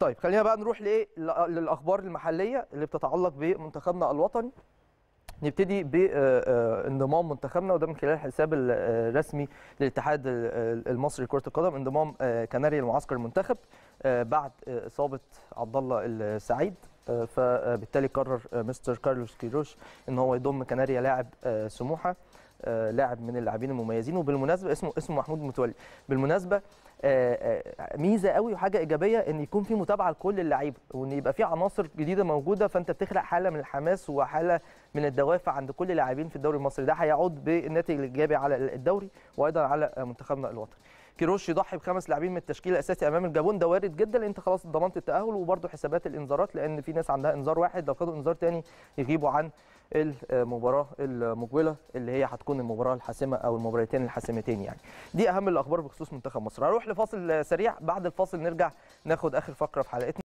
طيب خلينا بقى نروح لايه للاخبار المحليه اللي بتتعلق بمنتخبنا الوطني نبتدي بانضمام آه، آه، منتخبنا وده من خلال الحساب الرسمي آه، للاتحاد المصري لكره القدم انضمام كناري المعسكر المنتخب بعد اصابه عبد الله السعيد فبالتالي قرر آه، مستر كارلوس كيروش ان هو يضم كناريا لاعب آه، سموحه آه، لاعب من اللاعبين المميزين وبالمناسبه اسمه اسمه محمود متولي بالمناسبه ميزه قوي وحاجه ايجابيه ان يكون في متابعه لكل اللعيبه وان يبقى في عناصر جديده موجوده فانت بتخلق حاله من الحماس وحاله من الدوافع عند كل اللاعبين في الدوري المصري ده هيعود بالناتج الايجابي على الدوري وايضا على منتخبنا الوطني كيروش يضحي بخمس لاعبين من التشكيل الاساسي امام الجابون ده وارد جدا لان انت خلاص ضمنت التاهل وبرده حسابات الانذارات لان في ناس عندها انذار واحد لو خدوا انذار ثاني يغيبوا عن المباراه المقبله اللي هي هتكون المباراه الحاسمه او المباراتين الحاسمتين يعني دي اهم الاخبار بخصوص منتخب مصر هروح لفاصل سريع بعد الفاصل نرجع ناخد اخر فقره في حلقتنا